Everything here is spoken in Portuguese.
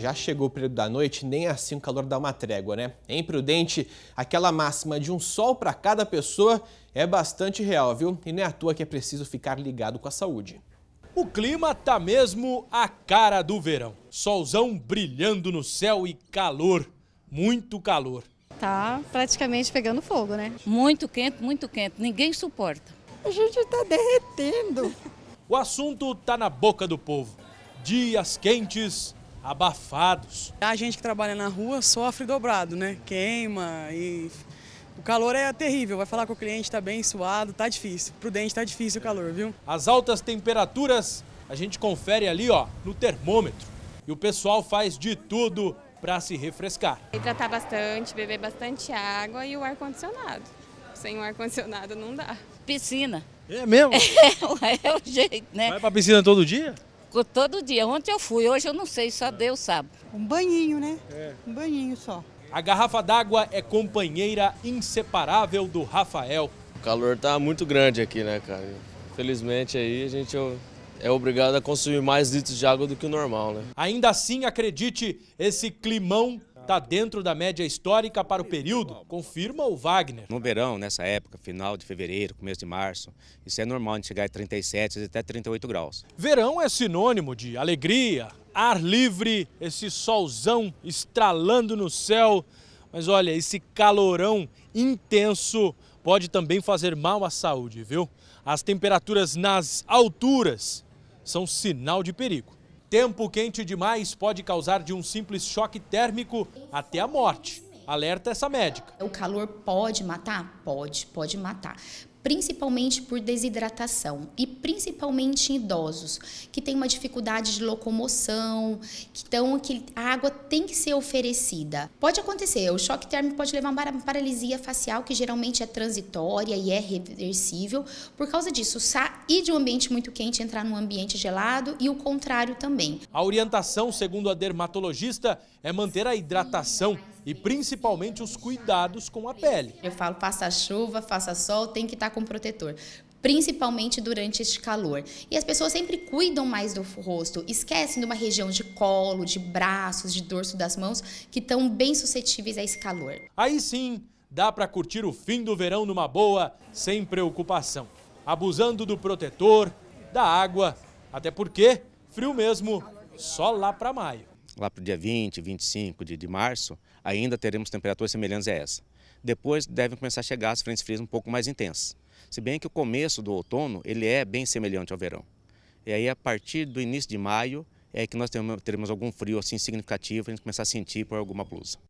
Já chegou o período da noite, nem é assim o calor dá uma trégua, né? É imprudente, aquela máxima de um sol para cada pessoa é bastante real, viu? E não é à toa que é preciso ficar ligado com a saúde. O clima tá mesmo a cara do verão. Solzão brilhando no céu e calor, muito calor. Tá praticamente pegando fogo, né? Muito quente, muito quente, ninguém suporta. A gente tá derretendo. O assunto tá na boca do povo. Dias quentes abafados. A gente que trabalha na rua sofre dobrado, né? Queima e o calor é terrível, vai falar que o cliente está bem suado, tá difícil. Prudente está difícil o calor, viu? As altas temperaturas a gente confere ali, ó, no termômetro. E o pessoal faz de tudo para se refrescar. Hidratar bastante, beber bastante água e o ar condicionado. Sem o ar condicionado não dá. Piscina. É mesmo? É, é o jeito, né? Vai pra piscina todo dia? Todo dia. Ontem eu fui, hoje eu não sei, só Deus sabe. Um banhinho, né? É. Um banhinho só. A garrafa d'água é companheira inseparável do Rafael. O calor tá muito grande aqui, né, cara? Felizmente aí a gente é, é obrigado a consumir mais litros de água do que o normal, né? Ainda assim, acredite, esse climão está dentro da média histórica para o período, confirma o Wagner. No verão, nessa época, final de fevereiro, começo de março, isso é normal de chegar a 37 até 38 graus. Verão é sinônimo de alegria, ar livre, esse solzão estralando no céu. Mas olha, esse calorão intenso pode também fazer mal à saúde, viu? As temperaturas nas alturas são sinal de perigo. Tempo quente demais pode causar de um simples choque térmico até a morte. Alerta essa médica. O calor pode matar? Pode, pode matar principalmente por desidratação e principalmente em idosos que têm uma dificuldade de locomoção, que estão que a água tem que ser oferecida. Pode acontecer, o choque térmico pode levar a uma paralisia facial que geralmente é transitória e é reversível. Por causa disso, sair de um ambiente muito quente, entrar num ambiente gelado e o contrário também. A orientação, segundo a dermatologista, é manter a hidratação e principalmente os cuidados com a pele. Eu falo, faça chuva, faça sol, tem que estar com protetor principalmente durante este calor. E as pessoas sempre cuidam mais do rosto, esquecem de uma região de colo, de braços, de dorso das mãos que estão bem suscetíveis a esse calor. Aí sim, dá para curtir o fim do verão numa boa, sem preocupação, abusando do protetor, da água, até porque frio mesmo só lá para maio lá para o dia 20, 25 de, de março, ainda teremos temperaturas semelhantes a essa. Depois devem começar a chegar as frentes frias um pouco mais intensas. Se bem que o começo do outono ele é bem semelhante ao verão. E aí a partir do início de maio é que nós teremos algum frio assim significativo, a gente começar a sentir por alguma blusa.